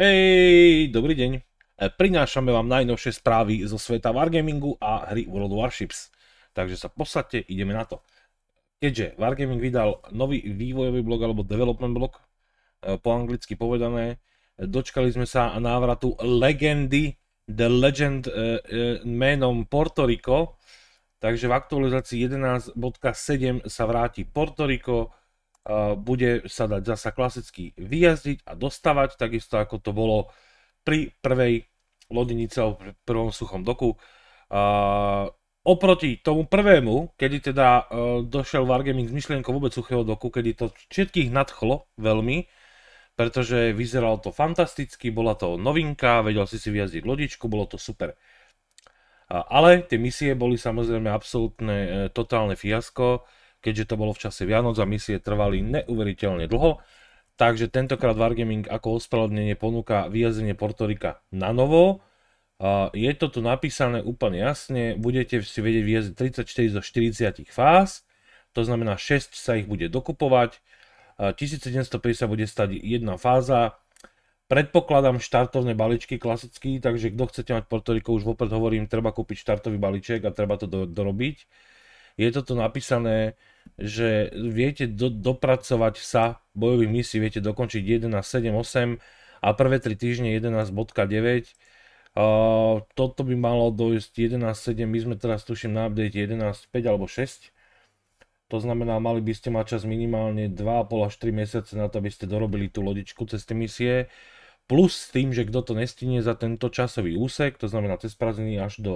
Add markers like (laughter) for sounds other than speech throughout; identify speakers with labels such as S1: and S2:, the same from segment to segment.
S1: Hej, dobrý deň. E, prinášame vám najnovšie správy zo sveta Wargamingu a hry World Warships. Takže sa posadte, ideme na to. Keďže Wargaming vydal nový vývojový blog alebo development blog, e, po anglicky povedané, dočkali sme sa návratu legendy The Legend e, menom Porto Rico. Takže v aktualizácii 11.7 sa vráti Porto Rico, bude sa dať zasa klasicky vyjazdiť a dostavať, takisto ako to bolo pri prvej lodinice alebo pri prvom suchom doku. Oproti tomu prvému, kedy teda e, došiel Wargaming s myšlienkou vôbec suchého doku, kedy to všetkých nadchlo veľmi, pretože vyzeralo to fantasticky, bola to novinka, vedel si si vyjazdiť lodičku, bolo to super. Ale tie misie boli samozrejme absolútne e, totálne fiasko keďže to bolo v čase Vianoc a misie trvali neuveriteľne dlho. Takže tentokrát Wargaming ako ospravedlnenie ponúka vyjazdenie Portorika na novo. Je to tu napísané úplne jasne, budete si vedieť vyjazdiť 34 zo 40 fáz, to znamená 6 sa ich bude dokupovať, 1750 bude stať jedna fáza, Predpokladám štartovné balíčky klasické, takže kto chcete mať Portoriko, už vopred hovorím, treba kúpiť štartový balíček a treba to dorobiť. Je to tu napísané že viete do, dopracovať sa bojových misií, viete dokončiť 11, 7, 8 a prvé 3 týždne 11.9. Uh, toto by malo dojsť 11.7, my sme teraz tuším na update 11.5 alebo 6. To znamená, mali by ste mať čas minimálne 2,5 až 3 mesiace na to, aby ste dorobili tú lodičku cez tie misie. Plus s tým, že kto to nestine za tento časový úsek, to znamená cez prázdniny až do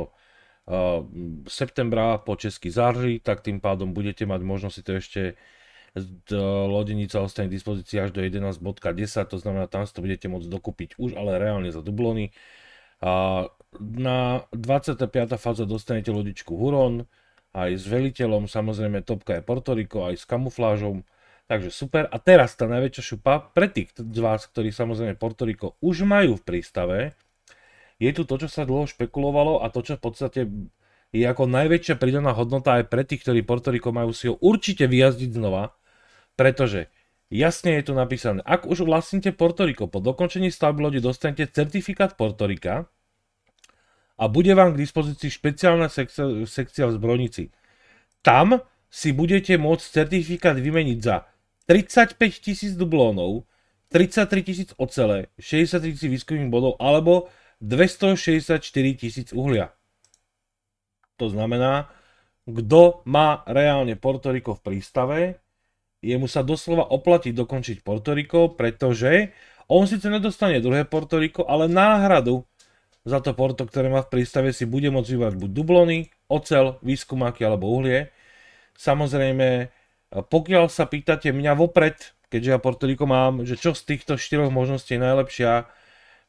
S1: Ehm, septembra po český září, tak tým pádom budete mať možnosť si to ešte lodenica ostane v dispozícii až do 11.10, to znamená, tam si to budete môcť dokúpiť už, ale reálne za dublony. A na 25. fáza dostanete lodičku Huron, aj s veliteľom, samozrejme topka je Porto Rico, aj s kamuflážom, takže super. A teraz tá najväčšia šupa pre tých z vás, ktorí samozrejme Porto Rico už majú v prístave, je tu to, čo sa dlho špekulovalo a to, čo v podstate je ako najväčšia pridaná hodnota aj pre tých, ktorí Puerto Rico majú si ho určite vyjazdiť znova, pretože jasne je tu napísané, ak už vlastníte Puerto Rico, po dokončení stavby lodi dostanete certifikát Puerto Rica a bude vám k dispozícii špeciálna sekcia, sekcia v zbrojnici. Tam si budete môcť certifikát vymeniť za 35 tisíc dublónov, 33 tisíc ocele, 63 tisíc výskumných bodov alebo 264 tisíc uhlia. To znamená, kto má reálne Portoriko v prístave, jemu sa doslova oplatí dokončiť Portoriko, pretože on síce nedostane druhé Portoriko, ale náhradu za to porto, ktoré má v prístave, si bude môcť vybrať buď dublony, ocel, výskumáky alebo uhlie. Samozrejme, pokiaľ sa pýtate mňa vopred, keďže ja Portoriko mám, že čo z týchto štyroch možností je najlepšia,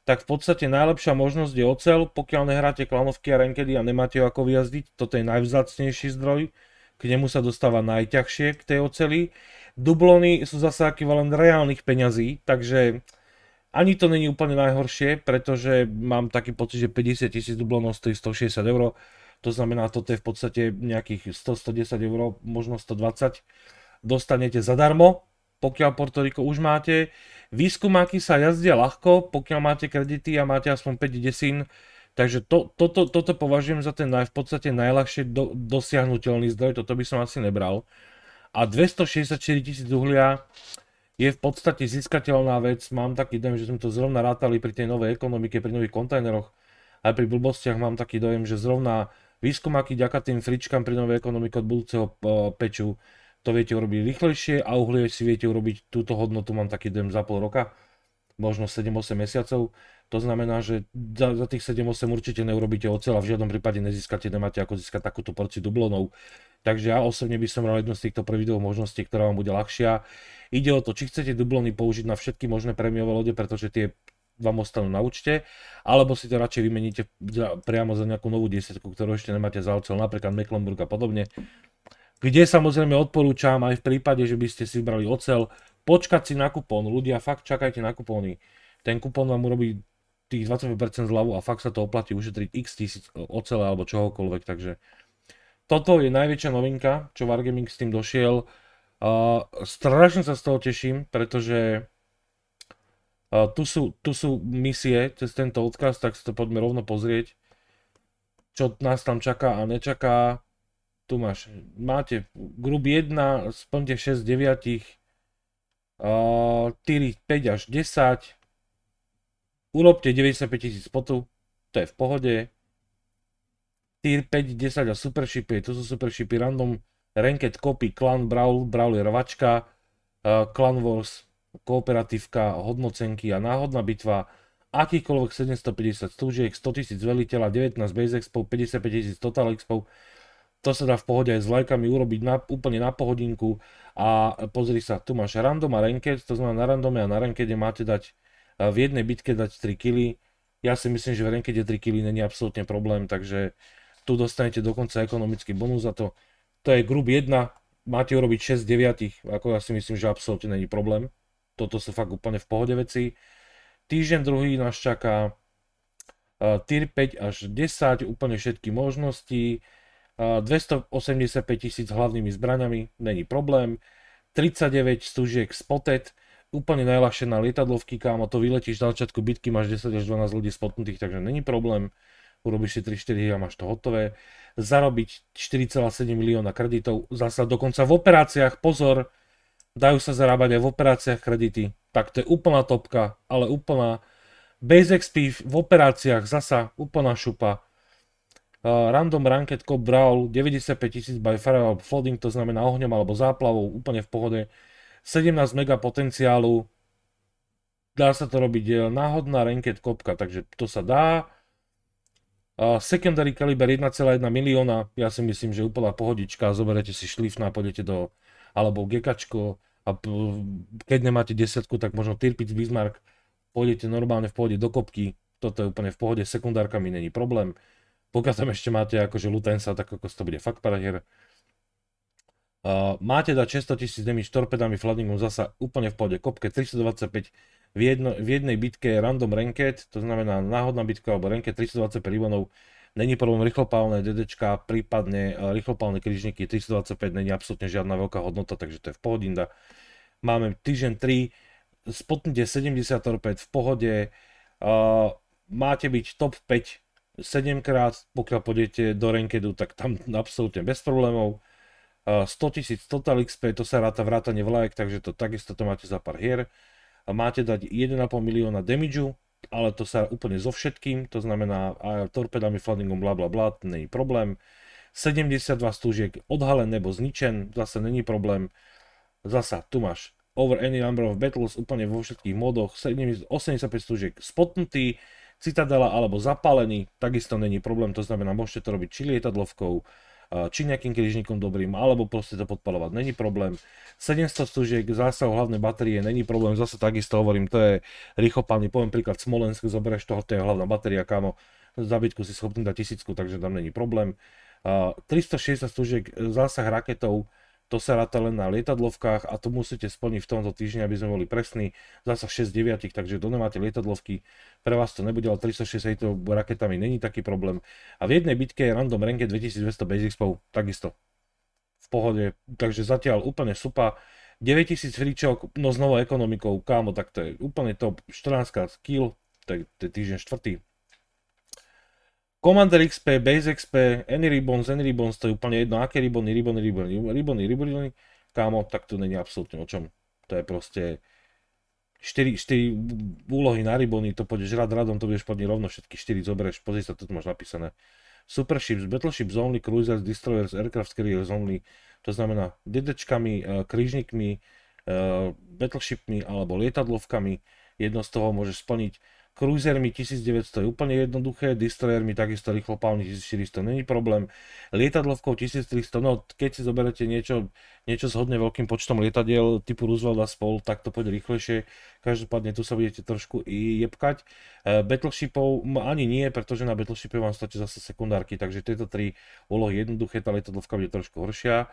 S1: tak v podstate najlepšia možnosť je ocel, pokiaľ nehráte klanovky a rankedy a nemáte ho ako vyjazdiť, toto je najvzácnejší zdroj, k nemu sa dostáva najťažšie k tej oceli. Dublony sú zase ekvivalent reálnych peňazí, takže ani to není úplne najhoršie, pretože mám taký pocit, že 50 tisíc dublonov stojí 160 eur, to znamená, toto je v podstate nejakých 100-110 eur, možno 120 dostanete zadarmo, pokiaľ Porto Rico už máte. Výskumáky sa jazdia ľahko, pokiaľ máte kredity a máte aspoň 5 desín. Takže to, toto, toto považujem za ten v podstate najľahšie do, dosiahnutelný zdroj, toto by som asi nebral. A 264 tisíc uhlia je v podstate získateľná vec. Mám taký dojem, že sme to zrovna rátali pri tej novej ekonomike, pri nových kontajneroch. Aj pri blbostiach mám taký dojem, že zrovna výskumáky ďaká tým fričkám pri novej ekonomike od budúceho eh, peču to viete urobiť rýchlejšie a uhlie si viete urobiť túto hodnotu, mám taký dojem za pol roka, možno 7-8 mesiacov. To znamená, že za, za tých 7-8 určite neurobíte a v žiadnom prípade nezískate, nemáte ako získať takúto porciu dublonov. Takže ja osobne by som mal jednu z týchto prvých možností, ktorá vám bude ľahšia. Ide o to, či chcete dublony použiť na všetky možné prémiové lode, pretože tie vám ostanú na účte, alebo si to radšej vymeníte priamo za nejakú novú desiatku, ktorú ešte nemáte za oceľ, napríklad Mecklenburg a podobne kde samozrejme odporúčam aj v prípade, že by ste si vybrali ocel, počkať si na kupón. Ľudia, fakt čakajte na kupóny. Ten kupón vám urobí tých 25% zľavu a fakt sa to oplatí ušetriť x tisíc ocele alebo čohokoľvek, takže toto je najväčšia novinka, čo Wargaming s tým došiel. Uh, strašne sa z toho teším, pretože uh, tu, sú, tu sú misie cez tento odkaz, tak si to poďme rovno pozrieť, čo nás tam čaká a nečaká tu máš, máte grub 1, splňte 6 9, 4, 5 až 10, urobte 95 tisíc spotu, to je v pohode. Tier 5, 10 a shipy, tu sú super shipy random, ranked copy, clan brawl, brawl je rvačka, uh, clan wars, kooperatívka, hodnocenky a náhodná bitva, akýkoľvek 750 stúžiek, 100 tisíc veliteľa, 19 base expo, 55 tisíc total expo, to sa dá v pohode aj s lajkami urobiť na, úplne na pohodinku a pozri sa, tu máš random a ranked, to znamená na randome a na rankede máte dať eh, v jednej bitke dať 3 kg. Ja si myslím, že v rankede 3 kg není absolútne problém, takže tu dostanete dokonca ekonomický bonus za to. To je grup 1, máte urobiť 6 9, ako ja si myslím, že absolútne není problém. Toto sú fakt úplne v pohode veci. Týždeň druhý nás čaká eh, tier 5 až 10, úplne všetky možnosti 285 eh, tisíc hlavnými zbraňami, není problém. 39 služiek spotet, úplne najľahšie na lietadlovky, kámo, to vyletíš na začiatku bitky, máš 10 až 12 ľudí spotnutých, takže není problém. Urobíš si 3-4 hry a máš to hotové. Zarobiť 4,7 milióna kreditov, zasa dokonca v operáciách, pozor, dajú sa zarábať aj v operáciách kredity, tak to je úplná topka, ale úplná. Base XP v operáciách zasa úplná šupa. Eh, random Ranked Cop Brawl 95 tisíc by fire alebo flooding, to znamená ohňom alebo záplavou, úplne v pohode. 17 mega potenciálu, dá sa to robiť eh, náhodná ranked kopka, takže to sa dá. Eh, secondary kaliber 1,1 milióna, ja si myslím, že úplná pohodička, zoberete si šlifná, pôjdete do, alebo gekačko, a keď nemáte desiatku, tak možno Tirpitz Bismarck, pôjdete normálne v pohode do kopky, toto je úplne v pohode, sekundárka není problém. Pokiaľ tam ešte máte akože Lutensa, tak ako to bude fakt paradier. Uh, máte dať 600 tisíc damage torpedami, fladningom zasa úplne v pohode. Kopke 325 v, jedno, v jednej bitke random ranket, to znamená náhodná bitka alebo ranket 325 ribonov. Není problém rýchlopálne dedečka, prípadne uh, rýchlopálne križníky 325, není absolútne žiadna veľká hodnota, takže to je v pohodinda. Máme týždeň 3, spotnite 70 torped v pohode, uh, máte byť top 5 7-krát, pokiaľ pôjdete do Renkedu, tak tam absolútne bez problémov. 100 tisíc total XP, to sa ráta vrátane vlajek, takže to takisto to máte za pár hier. Máte dať 1,5 milióna damage, ale to sa úplne so všetkým, to znamená torpedami, floodingom, bla bla bla, není problém. 72 stúžiek odhalen nebo zničen, zase není problém. Zasa, tu máš over any number of battles úplne vo všetkých modoch, 85 stúžiek spotnutý, Citadela alebo zapálený, takisto není problém, to znamená, môžete to robiť či lietadlovkou, či nejakým križníkom dobrým, alebo proste to podpalovať, není problém. 700 služiek, zásah hlavnej batérie, není problém, zase takisto hovorím, to je rýchlopálny, poviem príklad Smolensk, zoberieš toho, to je hlavná batéria, kámo, zabytku si schopný dať tisícku, takže tam není problém. 360 služiek, zásah raketov, to sa ráta len na lietadlovkách a to musíte splniť v tomto týždni, aby sme boli presní. Zasa 6 9, takže kto nemáte lietadlovky, pre vás to nebude, ale 360 raketami není taký problém. A v jednej bitke je random ranke 2200 base expo, takisto. V pohode, takže zatiaľ úplne supa. 9000 fričok, no znovu ekonomikou, kámo, tak to je úplne top. 14 skill, kill, to to je týždeň 4. Commander XP, Base XP, Any Ribbons, Any Ribbons, to je úplne jedno, aké ribbony, ribbony, ribbony, ribbony, ribbony, kámo, tak to není absolútne o čom. To je proste 4, 4 úlohy na ribbony, to pôjdeš rad radom, to budeš pod rovno všetky 4 zoberieš, pozri sa, tu máš napísané. Superships, Battleships only, Cruisers, Destroyers, Aircraft Carriers only, to znamená dedečkami, e, krížnikmi, e, battleshipmi alebo lietadlovkami, jedno z toho môžeš splniť Cruisermi 1900 je úplne jednoduché, Destroyermi takisto rýchlopálmi 1400 není problém, lietadlovkou 1300, no keď si zoberete niečo, niečo s hodne veľkým počtom lietadiel typu Roosevelt a spol, tak to pôjde rýchlejšie, každopádne tu sa budete trošku i jebkať. E, battleshipov ani nie, pretože na Battleshipe vám stačí zase sekundárky, takže tieto tri úlohy jednoduché, tá lietadlovka bude trošku horšia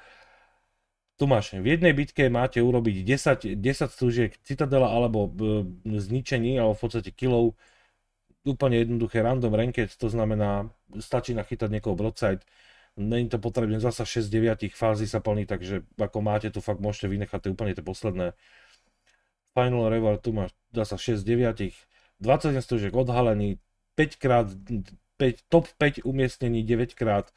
S1: tu v jednej bitke máte urobiť 10, 10 služiek citadela alebo e, zničení, alebo v podstate kilov, úplne jednoduché random ranked, to znamená, stačí nachytať niekoho broadside, není to potrebné, zasa 6 9 fází sa plní, takže ako máte tu fakt môžete vynechať tie úplne tie posledné. Final Reward tu máš zasa 6 9, 21 služiek odhalený, 5 krát, 5, top 5 umiestnení 9 krát,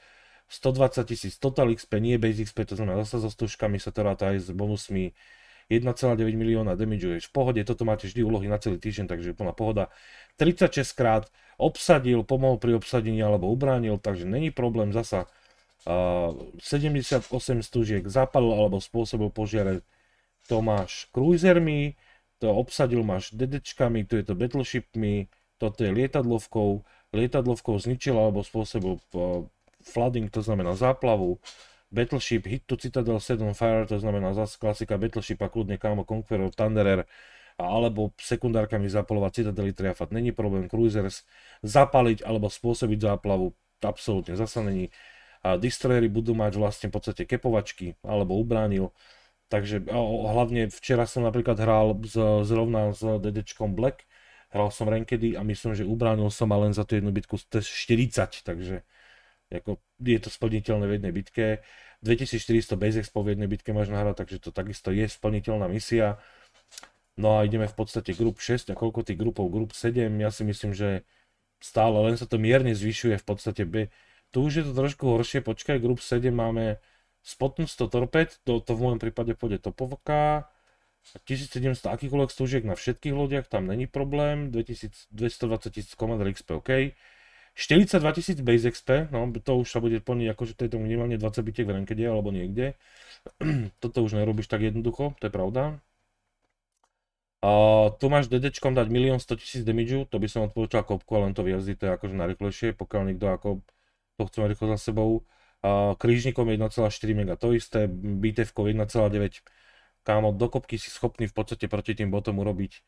S1: 120 tisíc total XP, nie base XP, to znamená zase so stužkami sa teda aj s bonusmi. 1,9 milióna damage je v pohode, toto máte vždy úlohy na celý týždeň, takže je plná pohoda. 36 krát obsadil, pomohol pri obsadení alebo ubránil, takže není problém zasa. Uh, 78 stužiek zapalil alebo spôsobil požiare, to máš cruisermi, to obsadil máš dedečkami, tu je to battleshipmi, toto je lietadlovkou, lietadlovkou zničil alebo spôsobil flooding, to znamená záplavu, Battleship, Hit to Citadel, Set on Fire, to znamená zase klasika Battleshipa, kľudne kamo, Conqueror, Thunderer, alebo sekundárkami zapalovať Citadely triafat není problém, Cruisers, zapaliť alebo spôsobiť záplavu, absolútne zase není. A Destroyery budú mať vlastne v podstate kepovačky, alebo ubránil, takže o, hlavne včera som napríklad hral z, zrovna s dedečkom Black, hral som rankedy a myslím, že ubránil som a len za tú jednu bitku 40, takže ako je to splniteľné v jednej bitke. 2400 base expo v jednej bitke máš nahrať, takže to takisto je splniteľná misia. No a ideme v podstate grup 6 a koľko tých grupov? Grup 7, ja si myslím, že stále len sa to mierne zvyšuje v podstate. B. Tu už je to trošku horšie, počkaj, grup 7 máme Spotnúť 100 torped, to, to v môjom prípade pôjde topovka, 1700 akýkoľvek stúžiek na všetkých lodiach, tam není problém, 2220 000 komandr XP, OK. 42 tisíc base XP, no to už sa bude plniť akože to je to minimálne 20 bitiek v rankede alebo niekde. (clears throat) Toto už nerobíš tak jednoducho, to je pravda. Uh, tu máš DDčkom dať 1 100 000 damage, to by som odporúčal kopku, ale len to vyjazdí, to je akože najrychlejšie, pokiaľ niekto ako to chce mať rýchlo za sebou. Uh, krížnikom 1,4 mega, to isté, btf 1,9. Kámo, dokopky si schopný v podstate proti tým botom urobiť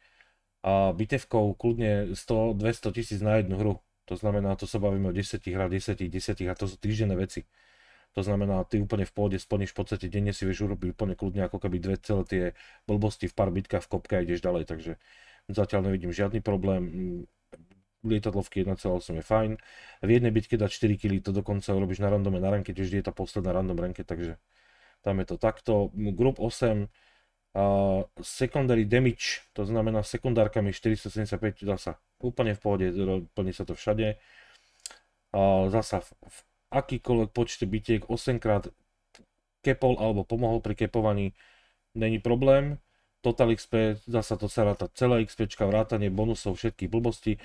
S1: a uh, kľudne 100-200 tisíc na jednu hru. To znamená, to sa bavíme o 10 hra, 10, 10 a to sú týždenné veci. To znamená, ty úplne v pôde splníš v podstate denne si vieš urobiť úplne kľudne ako keby dve celé tie blbosti v pár bitkách v kopke a ideš ďalej, takže zatiaľ nevidím žiadny problém. Lietadlovky 1,8 je fajn. V jednej bitke dať 4 kg, to dokonca urobíš na randome na ranke, tiež je tá posledná random ranke, takže tam je to takto. Group 8, Uh, secondary damage, to znamená sekundárkami 475 zasa úplne v pohode, plní sa to všade. Uh, zasa v, v akýkoľvek počte bitiek 8 krát kepol alebo pomohol pri kepovaní, není problém. Total XP, zasa to sa ráta celá XP, vrátanie bonusov, všetky blbosti.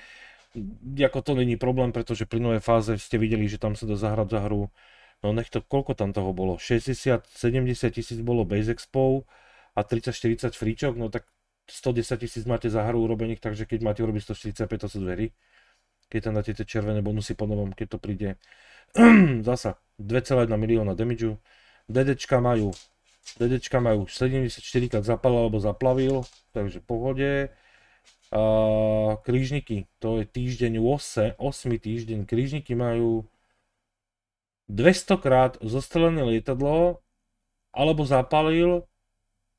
S1: Jako to není problém, pretože pri novej fáze ste videli, že tam sa dá zahrať za hru. No nech to, koľko tam toho bolo? 60-70 tisíc bolo base expo, a 30-40 fríčok, no tak 110 tisíc máte za hru urobených, takže keď máte urobiť 145, to sú dveri. Keď tam dáte tie červené bonusy po novom, keď to príde. (clears throat) Zasa 2,1 milióna damage. DDčka majú, majú 74 krát zapalil alebo zaplavil, takže pohode. Uh, krížniky, to je týždeň 8, 8 týždeň, krížniky majú 200 krát zostrelené lietadlo, alebo zapalil,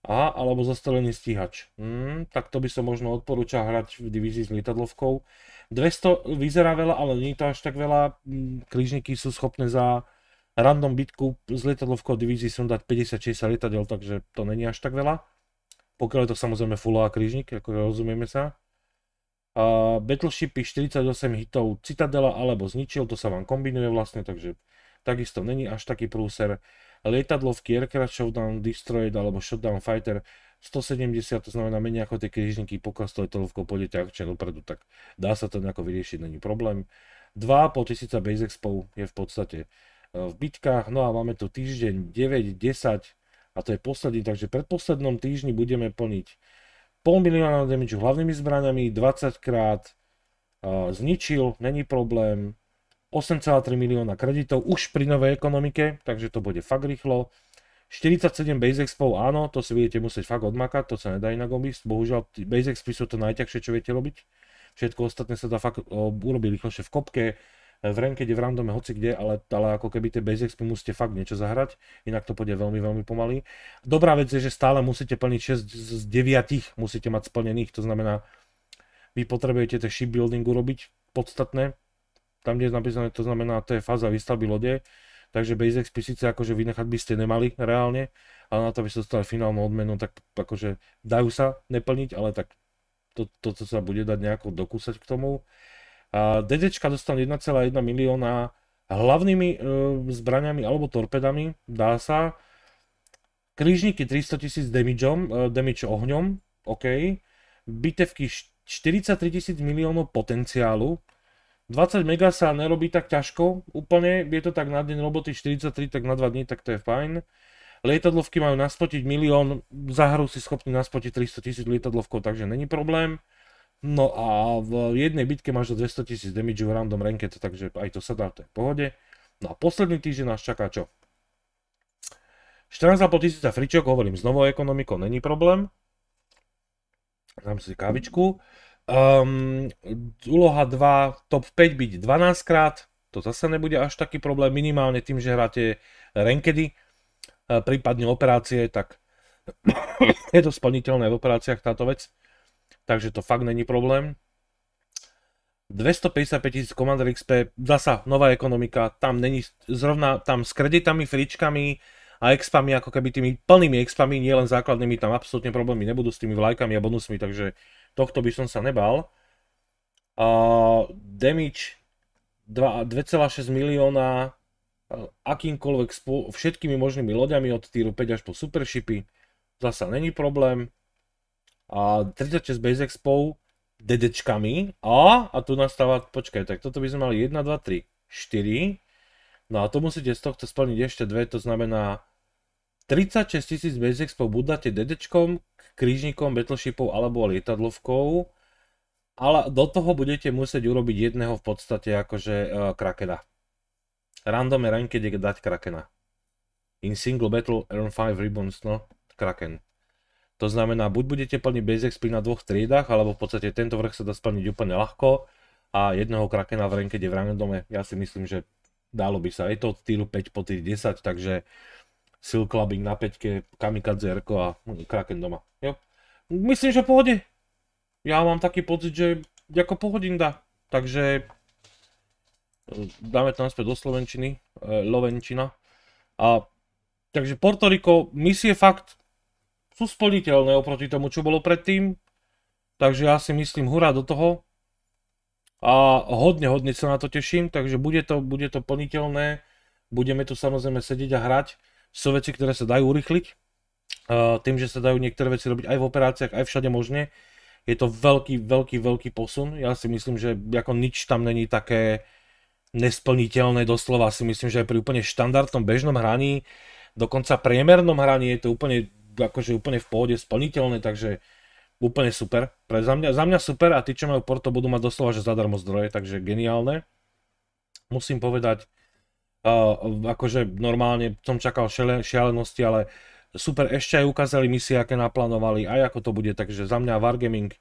S1: a alebo zastrelený stíhač. Hmm, tak to by som možno odporúčal hrať v divízii s lietadlovkou. 200 vyzerá veľa, ale nie je to až tak veľa. Hm, krížniky sú schopné za random bitku z lietadlovkou divízii som dať 50-60 lietadiel, takže to není až tak veľa. Pokiaľ je to samozrejme full A krížnik, ako rozumieme sa. Uh, Battleshipy 48 hitov Citadela alebo zničil, to sa vám kombinuje vlastne, takže takisto není až taký prúser lietadlovky Aircraft shutdown, Destroyed alebo Shotdown Fighter 170, to znamená menej ako tie križníky, pokiaľ s lietadlovkou pôjdete akčne dopredu, tak dá sa to nejako vyriešiť, není problém. 2,5 tisíca base expo je v podstate e, v bitkách, no a máme tu týždeň 9, 10 a to je posledný, takže pred poslednom týždni budeme plniť pol milióna damage hlavnými zbraniami 20 krát e, zničil, není problém, 8,3 milióna kreditov už pri novej ekonomike, takže to bude fakt rýchlo. 47 base expov, áno, to si budete musieť fakt odmakať, to sa nedá inak obísť. Bohužiaľ, base expy sú to najťažšie, čo viete robiť. Všetko ostatné sa dá fakt urobiť rýchlošie v kopke, v rankede, v randome, hoci kde, ale, ale ako keby tie base expy musíte fakt niečo zahrať, inak to pôjde veľmi, veľmi pomaly. Dobrá vec je, že stále musíte plniť 6 z 9, musíte mať splnených, to znamená, vy potrebujete ten shipbuilding urobiť podstatné, tam, kde je napísané, to znamená, to je fáza výstavby lode, takže bez XP síce akože vynechať by ste nemali reálne, ale na to, aby ste dostali finálnu odmenu, tak akože dajú sa neplniť, ale tak to, to, to sa bude dať nejako dokúsať k tomu. A DDčka dostane 1,1 milióna hlavnými e, zbraniami alebo torpedami, dá sa. Krížniky 300 tisíc damageom, e, damage ohňom, OK. Bitevky 43 tisíc miliónov potenciálu, 20 mega sa nerobí tak ťažko, úplne, je to tak na deň roboty 43, tak na 2 dní, tak to je fajn. Lietadlovky majú naspotiť milión, za hru si schopný naspotiť 300 tisíc lietadlovkov, takže není problém. No a v jednej bitke máš do 200 tisíc damage v random ranket, takže aj to sa dá, to je v pohode. No a posledný týždeň nás čaká čo? 14,5 tisíca fričok, hovorím znovu ekonomikou, není problém. Dám si kávičku. Um, úloha 2, top 5 byť 12 krát, to zase nebude až taký problém, minimálne tým, že hráte Renkedy eh, prípadne operácie, tak (coughs) je to splniteľné v operáciách táto vec, takže to fakt není problém. 255 tisíc Commander XP, zasa nová ekonomika, tam není zrovna, tam s kreditami, fričkami a expami, ako keby tými plnými expami, nielen základnými, tam absolútne problémy nebudú s tými vlajkami a bonusmi, takže Tohto by som sa nebal. Uh, damage 2,6 milióna e, akýmkoľvek spô- všetkými možnými loďami od týru 5 až po supershipy. Zasa není problém. A 36 base expo dedečkami. A, a tu nastáva, počkaj, tak toto by sme mali 1, 2, 3, 4. No a to musíte z tohto splniť ešte dve, to znamená 36 tisíc basiexpov buď dáte dedečkom, krížnikom, battleshipom alebo lietadlovkou, ale do toho budete musieť urobiť jedného v podstate akože uh, krakena. Random ranke kde dať krakena. In single battle earn 5 ribbons, no, kraken. To znamená, buď budete plniť basic spin na dvoch triedach, alebo v podstate tento vrch sa dá splniť úplne ľahko a jedného krakena v kde v randome, ja si myslím, že dalo by sa. Je to od týru 5 po 10, takže Silk Clubbing na 5, Kamikadze Erko a Kraken doma. Jo? Myslím, že pohode. Ja mám taký pocit, že ako dá. Takže eh, dáme to naspäť do Slovenčiny, e, Lovenčina. A takže Porto Rico, misie fakt sú splniteľné oproti tomu, čo bolo predtým. Takže ja si myslím, hurá do toho. A hodne, hodne sa na to teším, takže bude to, bude to plniteľné. Budeme tu samozrejme sedieť a hrať sú veci, ktoré sa dajú urychliť. Tým, že sa dajú niektoré veci robiť aj v operáciách, aj všade možne, je to veľký, veľký, veľký posun. Ja si myslím, že ako nič tam není také nesplniteľné doslova. Si myslím, že aj pri úplne štandardnom bežnom hraní, dokonca priemernom hraní je to úplne, akože úplne v pohode splniteľné, takže úplne super. Pre, za, mňa, za mňa super a tí, čo majú Porto, budú mať doslova, že zadarmo zdroje, takže geniálne. Musím povedať, Uh, akože normálne som čakal šialenosti, ale super, ešte aj ukázali misie, aké naplánovali, aj ako to bude, takže za mňa Wargaming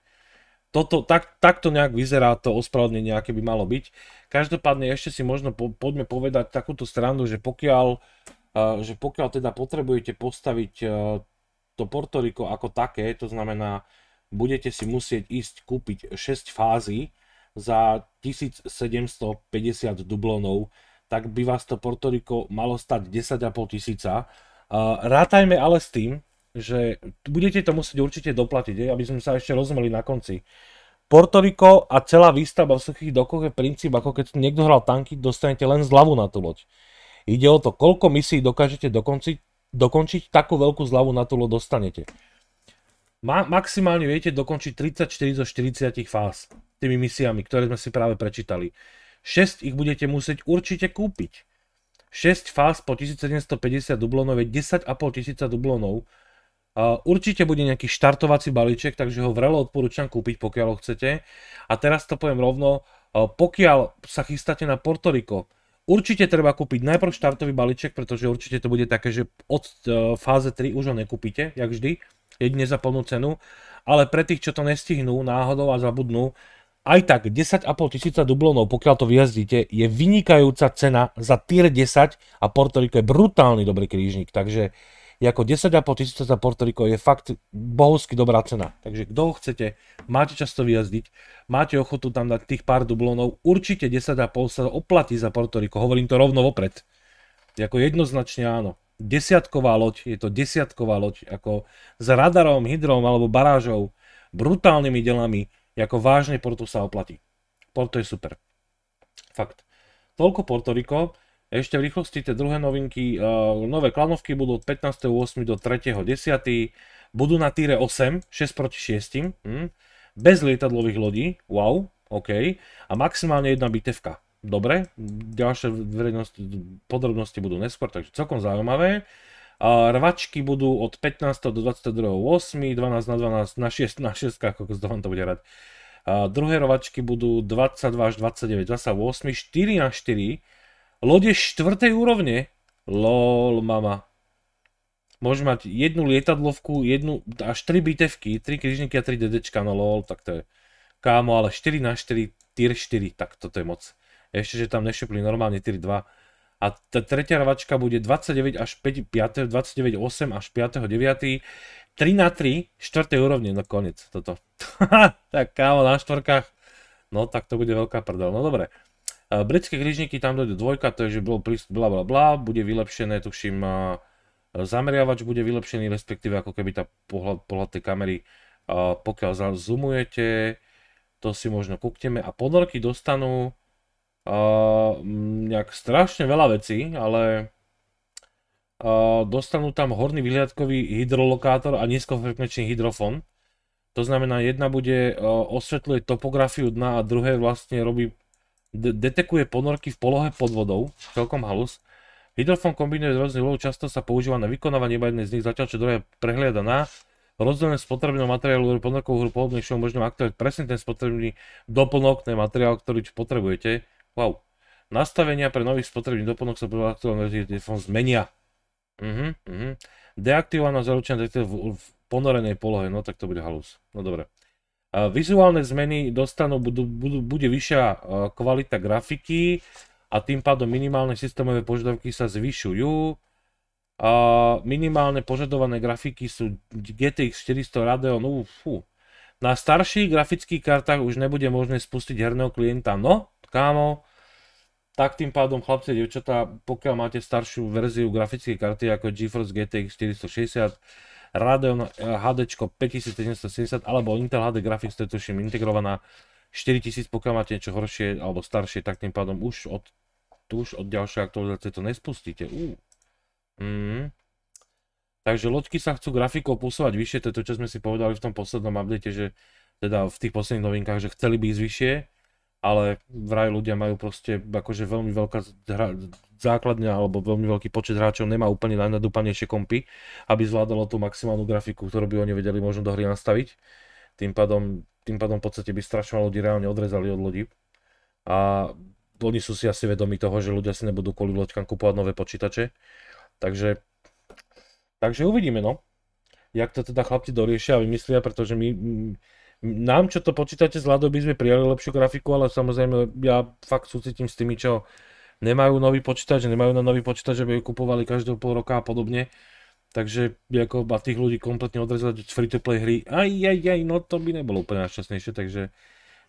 S1: toto, tak, takto nejak vyzerá to ospravedlnenie, aké by malo byť. Každopádne ešte si možno po, poďme povedať takúto stranu, že pokiaľ, uh, že pokiaľ teda potrebujete postaviť uh, to Portoriko ako také, to znamená, budete si musieť ísť kúpiť 6 fází za 1750 dublonov, tak by vás to Portoriko malo stať 10,5 tisíca. Rátajme ale s tým, že budete to musieť určite doplatiť, aby sme sa ešte rozumeli na konci. Portoriko a celá výstava v suchých dokoch je princíp, ako keď niekto hral tanky, dostanete len zľavu na tú loď. Ide o to, koľko misií dokážete dokončiť, dokončiť takú veľkú zľavu na tú loď dostanete. Ma- maximálne viete dokončiť 34 zo 40 fáz tými misiami, ktoré sme si práve prečítali. 6 ich budete musieť určite kúpiť. 6 fáz po 1750 dublonov je 10,5 tisíca dublonov. Uh, určite bude nejaký štartovací balíček, takže ho vrelo odporúčam kúpiť, pokiaľ ho chcete. A teraz to poviem rovno, uh, pokiaľ sa chystáte na Portoriko, určite treba kúpiť najprv štartový balíček, pretože určite to bude také, že od uh, fáze 3 už ho nekúpite, jak vždy, jedine za plnú cenu. Ale pre tých, čo to nestihnú náhodou a zabudnú, aj tak 10,5 tisíca dublonov, pokiaľ to vyjazdíte, je vynikajúca cena za tier 10 a Puerto Rico je brutálny dobrý krížnik, takže ako 10,5 tisíca za Puerto Rico je fakt bohovsky dobrá cena. Takže kto ho chcete, máte často vyjazdiť, máte ochotu tam dať tých pár dublonov, určite 10,5 sa oplatí za Puerto Rico, hovorím to rovno vopred. Jako jednoznačne áno. Desiatková loď, je to desiatková loď, ako s radarom, hydrom alebo barážou, brutálnymi delami, Jako vážne Porto sa oplatí. Porto je super. Fakt. Toľko Rico. Ešte v rýchlosti tie druhé novinky. Eh, nové klanovky budú od 15.8. do 3.10. Budú na týre 8, 6 proti 6. Hm? Bez lietadlových lodí. Wow, OK. A maximálne jedna bitevka. Dobre, ďalšie podrobnosti budú neskôr, takže celkom zaujímavé. Rvačky budú od 15. do 22.8., 12 na 12, na 6, na 6, ako z to bude hrať. A druhé rovačky budú 22 až 29, 28, 4 na 4, lode 4. úrovne, lol mama. Môže mať jednu lietadlovku, jednu, až 3 bitevky, 3 križníky a 3 dedečka, no lol, tak to je kámo, ale 4 na 4, tier 4, tak toto je moc. Ešte, že tam nešupli normálne tier 2, a tá tretia rvačka bude 29 až 5, 5 29, 8 až 5, 9. 3 na 3, 4. úrovne, no koniec toto. (laughs) tak kámo, na štvorkách, no tak to bude veľká prdel, no dobre. Britské križníky tam dojde dvojka, to je, že bol prístup bla bla bla, bude vylepšené, tuším, zameriavač bude vylepšený, respektíve ako keby tá pohľad, pohľad tej kamery, pokiaľ zoomujete, to si možno kúkneme a ponorky dostanú uh, nejak strašne veľa vecí, ale uh, dostanú tam horný vyhliadkový hydrolokátor a nízkofrekvenčný hydrofón. To znamená, jedna bude uh, osvetľuje topografiu dna a druhé vlastne robí, de- detekuje ponorky v polohe pod vodou, celkom halus. Hydrofón kombinuje z rôznych úlov, často sa používa na vykonávanie iba jednej z nich, zatiaľ čo druhé prehliada na rozdielne spotrebného materiálu ponorkovú hru podobnejšieho možno aktivovať presne ten spotrebný doplnok, ten materiál, ktorý potrebujete. Wow. Nastavenia pre nových spotrebných doplnok sa podľa aktuálneho telefón zmenia. Mhm, mhm. Deaktivovaná zaručená v, v ponorenej polohe, no tak to bude halus. No dobre. vizuálne zmeny dostanú, budú, budú, bude vyššia kvalita grafiky a tým pádom minimálne systémové požiadavky sa zvyšujú. minimálne požadované grafiky sú GTX 400 Radeon, Na starších grafických kartách už nebude možné spustiť herného klienta, no kámo, tak tým pádom chlapci, devčatá. pokiaľ máte staršiu verziu grafickej karty ako GeForce GTX 460, Radeon HD eh, 5770 alebo Intel HD Graphics, to je tuším integrovaná 4000, pokiaľ máte niečo horšie alebo staršie, tak tým pádom už od, už od ďalšej aktualizácie to nespustíte. Uh. Mm. Takže loďky sa chcú grafikou posúvať vyššie, to je to, čo sme si povedali v tom poslednom update, že teda v tých posledných novinkách, že chceli by ísť vyššie ale vraj ľudia majú proste akože veľmi veľká hra, základňa alebo veľmi veľký počet hráčov nemá úplne najnadúpanejšie kompy, aby zvládalo tú maximálnu grafiku, ktorú by oni vedeli možno do hry nastaviť. Tým pádom, tým pádom v podstate by strašne ľudí reálne odrezali od ľudí. A oni sú si asi vedomi toho, že ľudia si nebudú kvôli loďkám kupovať nové počítače. Takže, takže uvidíme, no. Jak to teda chlapci doriešia a vymyslia, pretože my, nám, čo to počítate z ľadu, by sme prijali lepšiu grafiku, ale samozrejme ja fakt súcitím s tými, čo nemajú nový počítač, nemajú na nový počítač, aby ju kupovali každého pol roka a podobne. Takže ako a tých ľudí kompletne odrezať od free-to-play hry, aj, aj, aj, no to by nebolo úplne najšťastnejšie, takže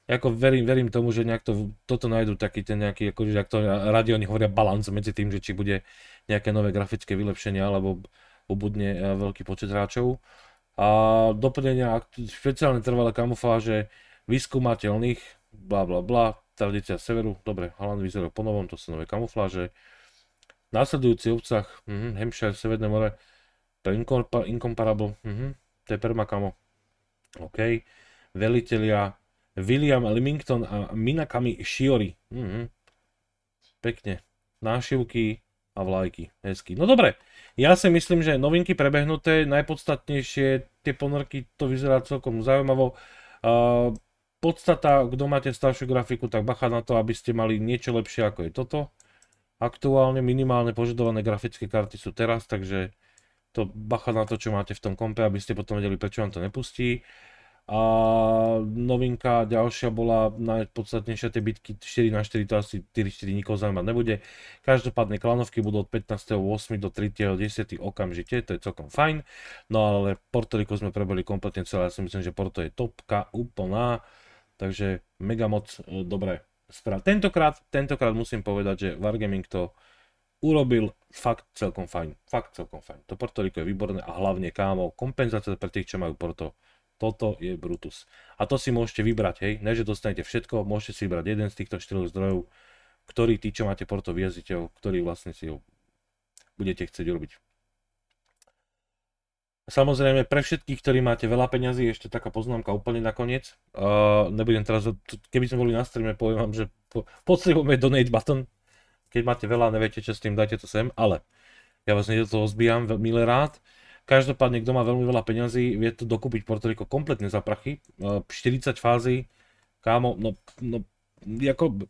S1: ako verím, verím tomu, že nejak to, toto nájdú taký ten nejaký, akože ak to radi oni hovoria balans medzi tým, že či bude nejaké nové grafické vylepšenie alebo obudne eh, veľký počet hráčov a doplnenia špeciálne trvalé kamufláže vyskúmateľných, bla bla bla, tradícia severu, dobre, Halan vyzerá po novom, to sú nové kamufláže. Následujúci obsah obcach, mhm, uh Hampshire, Severné more, to je inkompa- incomparable, mhm, to je permakamo, OK. Velitelia William Limington a Minakami Shiori, mhm. pekne, nášivky a vlajky, hezky. No dobre, ja si myslím, že novinky prebehnuté, najpodstatnejšie tie ponorky, to vyzerá celkom zaujímavo. Uh, podstata, kto máte staršiu grafiku, tak bacha na to, aby ste mali niečo lepšie ako je toto. Aktuálne minimálne požadované grafické karty sú teraz, takže to bacha na to, čo máte v tom kompe, aby ste potom vedeli, prečo vám to nepustí. A novinka ďalšia bola najpodstatnejšia tie bitky 4 na 4, to asi 4-4 nikoho zaujímať nebude. Každopádne klanovky budú od 15.8. do 3.10. okamžite, to je celkom fajn. No ale Porto Rico sme prebeli kompletne celé, ja si myslím, že Porto je topka úplná. Takže mega moc e, dobré správ. Tentokrát, tentokrát musím povedať, že Wargaming to urobil fakt celkom fajn. Fakt celkom fajn. To Porto Rico je výborné a hlavne kámo kompenzácia pre tých, čo majú Porto toto je Brutus. A to si môžete vybrať, hej. Ne, že dostanete všetko, môžete si vybrať jeden z týchto štyroch zdrojov, ktorý tí, čo máte porto viaziteľ, ktorý vlastne si ho budete chcieť urobiť. Samozrejme, pre všetkých, ktorí máte veľa peňazí, ešte taká poznámka úplne nakoniec. Uh, nebudem teraz, keby sme boli na streame, poviem vám, že po, potrebujeme donate button. Keď máte veľa, neviete, čo s tým, dajte to sem, ale ja vás nie do toho zbijam, milé rád. Každopádne, kto má veľmi veľa peňazí, vie to dokúpiť Puerto Rico kompletne za prachy. 40 e, fází, kámo, no, no ako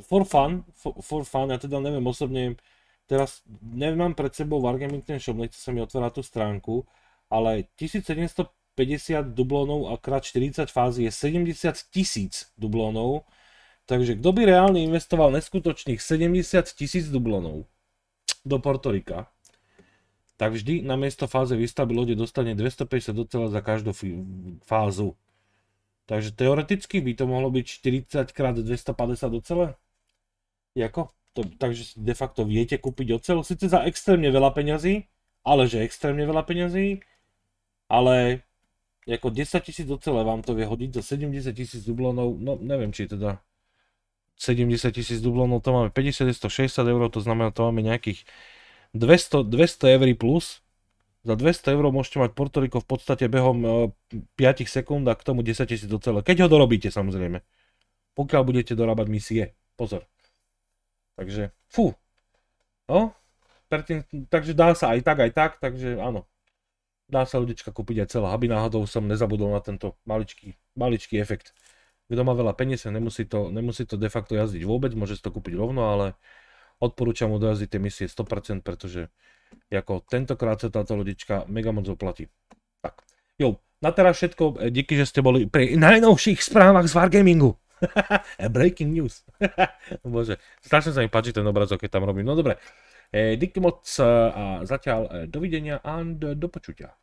S1: for fun, for, for fun, ja teda neviem osobne, teraz nemám pred sebou Wargaming ten shop, nechce sa mi otvárať tú stránku, ale 1750 dublónov a krát 40 fází je 70 tisíc dublónov, takže kto by reálne investoval neskutočných 70 tisíc dublónov do Portorika? tak vždy na miesto fáze výstavby lode dostane 250 docela za každú fázu. Takže teoreticky by to mohlo byť 40 krát 250 docela. Jako? To, takže de facto viete kúpiť ocel, síce za extrémne veľa peňazí, ale že extrémne veľa peňazí, ale ako 10 tisíc ocele vám to vie hodiť za 70 tisíc dublonov, no neviem či teda 70 tisíc dublonov, to máme 50, 160 eur, to znamená to máme nejakých 200, 200 eur plus. Za 200 eur môžete mať Portoriko v podstate behom 5 e, sekúnd a k tomu 10 tisíc do Keď ho dorobíte samozrejme. Pokiaľ budete dorábať misie. Pozor. Takže, fú. No, predtým, takže dá sa aj tak, aj tak, takže áno. Dá sa ľudička kúpiť aj celá, aby náhodou som nezabudol na tento maličký, maličký efekt. Kto má veľa peniaze, nemusí to, nemusí to de facto jazdiť vôbec, môže si to kúpiť rovno, ale Odporúčam mu dojazdiť tie misie 100%, pretože ako tentokrát sa táto lodička mega moc oplatí. Tak, jo, na teraz všetko, e, díky, že ste boli pri najnovších správach z Wargamingu. (laughs) E, breaking news. (laughs) Bože, strašne sa mi páči ten obrazok, keď tam robím. No dobre, e, díky moc a zatiaľ dovidenia a do počutia.